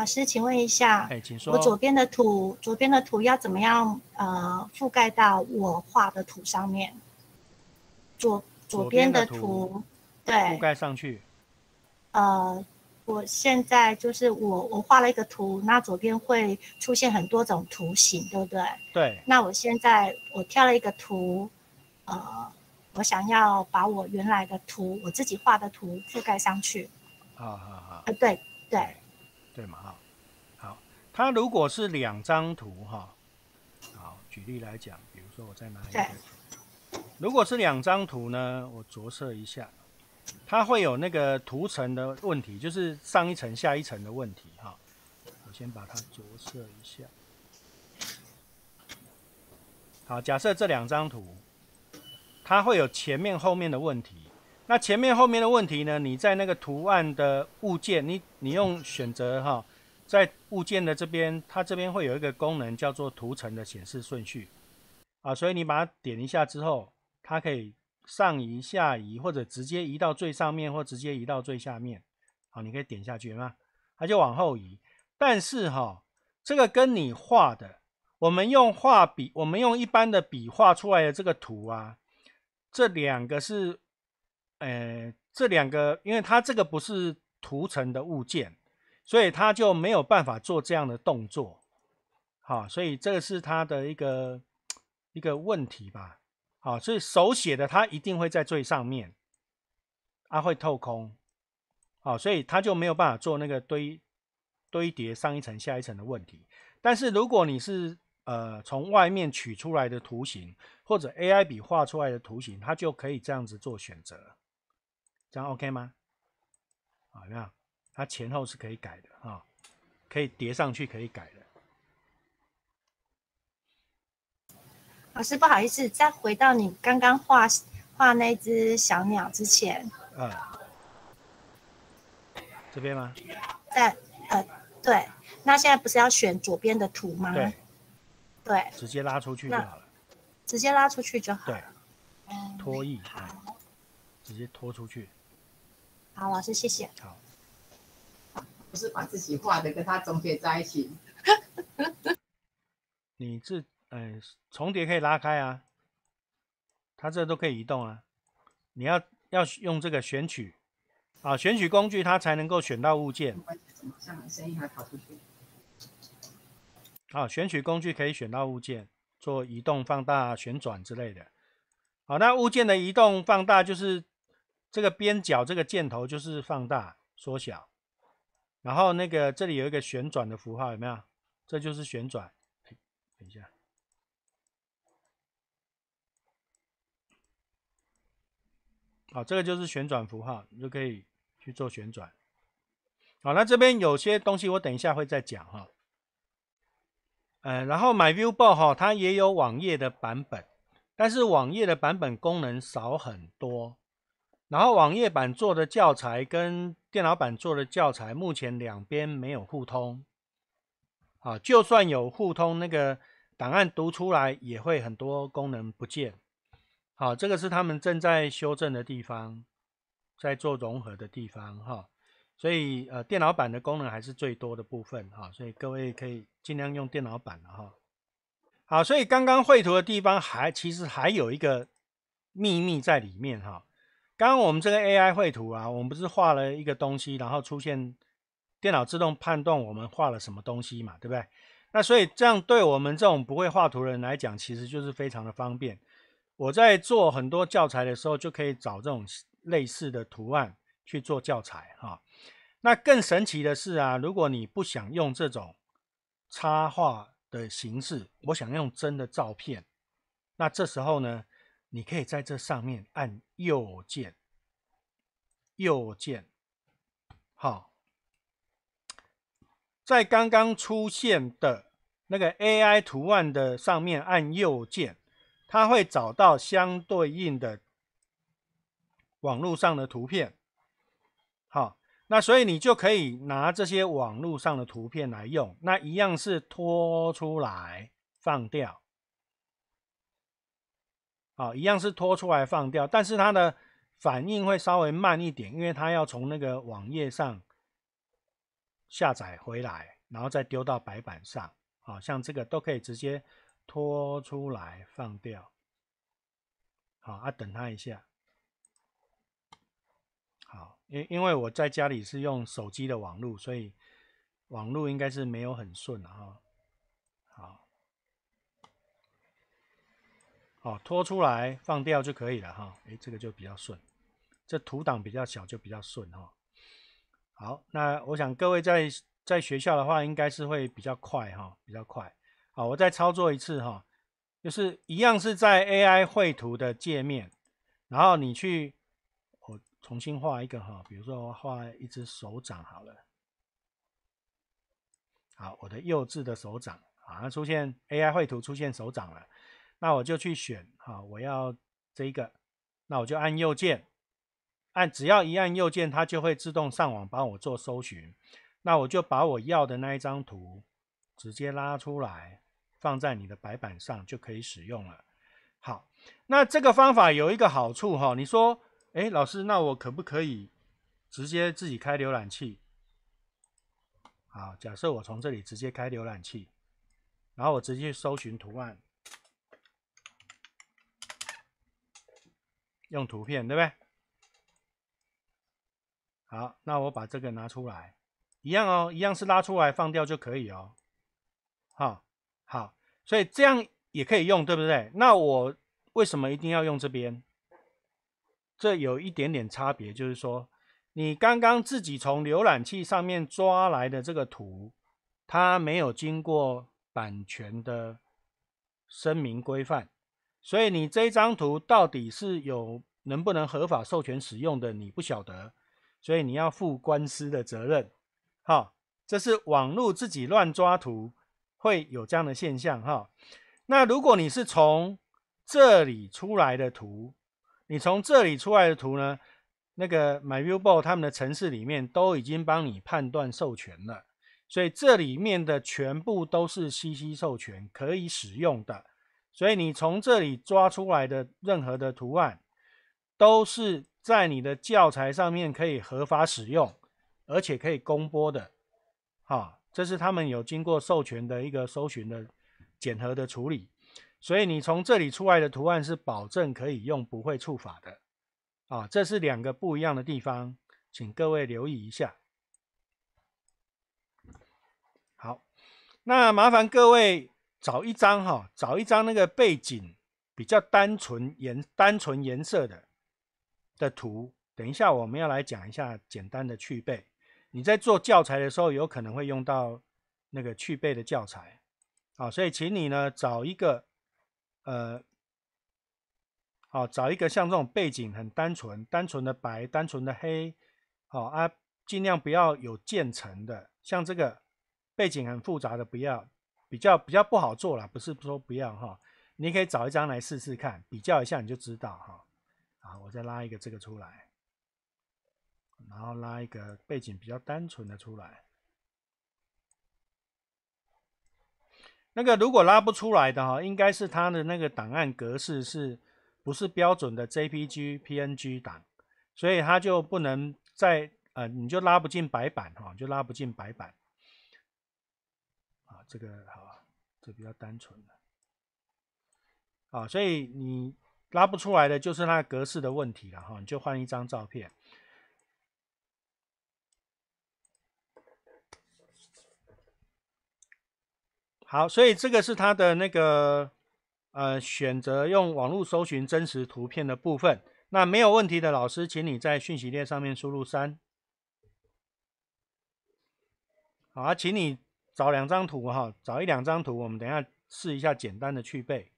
老师，请问一下，我左边的图，左边的图要怎么样？呃，覆盖到我画的图上面。左左边的图，对，覆盖上去。呃，我现在就是我我画了一个图，那左边会出现很多种图形，对不对？对。那我现在我挑了一个图，呃，我想要把我原来的图，我自己画的图覆盖上去。啊啊啊！对对。对嘛哈，好，它如果是两张图哈，好，举例来讲，比如说我再拿一个，如果是两张图呢，我着色一下，它会有那个图层的问题，就是上一层下一层的问题哈。我先把它着色一下，好，假设这两张图，它会有前面后面的问题。那前面后面的问题呢？你在那个图案的物件，你你用选择哈，在物件的这边，它这边会有一个功能叫做图层的显示顺序啊，所以你把它点一下之后，它可以上移、下移，或者直接移到最上面，或直接移到最下面。好，你可以点下去吗？它就往后移。但是哈，这个跟你画的，我们用画笔，我们用一般的笔画出来的这个图啊，这两个是。呃，这两个，因为它这个不是图层的物件，所以它就没有办法做这样的动作。好，所以这个是它的一个一个问题吧。好，所以手写的它一定会在最上面，它会透空。好，所以它就没有办法做那个堆堆叠上一层下一层的问题。但是如果你是呃从外面取出来的图形，或者 AI 笔画出来的图形，它就可以这样子做选择。这样 OK 吗？好，怎么它前后是可以改的哈，可以叠上去，可以改的。老师，不好意思，再回到你刚刚画画那只小鸟之前，嗯，这边吗？在呃，对。那现在不是要选左边的图吗？对，对，直接拉出去就好了，直接拉出去就好，对，脱嗯，直接拖出去。好，老师，谢谢。好，不是把自己画的跟它重叠在一起。你这哎，重叠可以拉开啊，它这都可以移动啊。你要要用这个选取啊，选取工具它才能够选到物件。什么声音还跑出去？好，选取工具可以选到物件，做移动、放大、旋转之类的。好，那物件的移动、放大就是。这个边角这个箭头就是放大、缩小，然后那个这里有一个旋转的符号，有没有？这就是旋转。等一下。好，这个就是旋转符号，你就可以去做旋转。好，那这边有些东西我等一下会再讲哈。嗯，然后 My Viewbox 哈，它也有网页的版本，但是网页的版本功能少很多。然后网页版做的教材跟电脑版做的教材，目前两边没有互通啊。就算有互通，那个档案读出来也会很多功能不见。好，这个是他们正在修正的地方，在做融合的地方哈。所以呃，电脑版的功能还是最多的部分哈。所以各位可以尽量用电脑版了哈。好，所以刚刚绘图的地方还其实还有一个秘密在里面哈。刚刚我们这个 AI 绘图啊，我们不是画了一个东西，然后出现电脑自动判断我们画了什么东西嘛，对不对？那所以这样对我们这种不会画图的人来讲，其实就是非常的方便。我在做很多教材的时候，就可以找这种类似的图案去做教材哈。那更神奇的是啊，如果你不想用这种插画的形式，我想用真的照片，那这时候呢，你可以在这上面按右键。右键，好，在刚刚出现的那个 AI 图案的上面按右键，它会找到相对应的网络上的图片，好，那所以你就可以拿这些网络上的图片来用，那一样是拖出来放掉，好，一样是拖出来放掉，但是它的。反应会稍微慢一点，因为它要从那个网页上下载回来，然后再丢到白板上。啊，像这个都可以直接拖出来放掉。好，啊，等它一下。好，因因为我在家里是用手机的网络，所以网络应该是没有很顺哈。好，好，拖出来放掉就可以了哈。哎，这个就比较顺。这图档比较小，就比较顺哈。好，那我想各位在在学校的话，应该是会比较快哈，比较快。好，我再操作一次哈，就是一样是在 AI 绘图的界面，然后你去，我重新画一个哈，比如说画一只手掌好了。好，我的幼稚的手掌，好，出现 AI 绘图出现手掌了，那我就去选哈，我要这一个，那我就按右键。按只要一按右键，它就会自动上网帮我做搜寻，那我就把我要的那一张图直接拉出来，放在你的白板上就可以使用了。好，那这个方法有一个好处哈，你说，哎，老师，那我可不可以直接自己开浏览器？好，假设我从这里直接开浏览器，然后我直接搜寻图案，用图片对不对？好，那我把这个拿出来，一样哦，一样是拉出来放掉就可以哦。好，好，所以这样也可以用，对不对？那我为什么一定要用这边？这有一点点差别，就是说，你刚刚自己从浏览器上面抓来的这个图，它没有经过版权的声明规范，所以你这张图到底是有能不能合法授权使用的，你不晓得。所以你要负官司的责任，哈，这是网络自己乱抓图会有这样的现象，哈。那如果你是从这里出来的图，你从这里出来的图呢，那个 m y v i e w a b l 他们的城市里面都已经帮你判断授权了，所以这里面的全部都是 CC 授权可以使用的，所以你从这里抓出来的任何的图案都是。在你的教材上面可以合法使用，而且可以公播的，哈，这是他们有经过授权的一个搜寻的检核的处理，所以你从这里出来的图案是保证可以用，不会触法的，啊，这是两个不一样的地方，请各位留意一下。好，那麻烦各位找一张哈，找一张那个背景比较单纯颜、单纯颜色的。的图，等一下我们要来讲一下简单的去背。你在做教材的时候，有可能会用到那个去背的教材，好，所以请你呢找一个，呃，好，找一个像这种背景很单纯、单纯的白、单纯的黑，好啊，尽量不要有渐层的，像这个背景很复杂的不要，比较比较不好做了，不是说不要哈，你可以找一张来试试看，比较一下你就知道哈。我再拉一个这个出来，然后拉一个背景比较单纯的出来。那个如果拉不出来的哈，应该是它的那个档案格式是不是标准的 JPG、PNG 档，所以它就不能在呃，你就拉不进白板哈，就拉不进白板。啊，这个好，这比较单纯的。啊，所以你。拉不出来的就是那格式的问题了哈，你就换一张照片。好，所以这个是它的那个呃选择用网络搜寻真实图片的部分。那没有问题的老师，请你在讯息列上面输入三。好啊，请你找两张图哈，找一两张图，我们等下试一下简单的去背。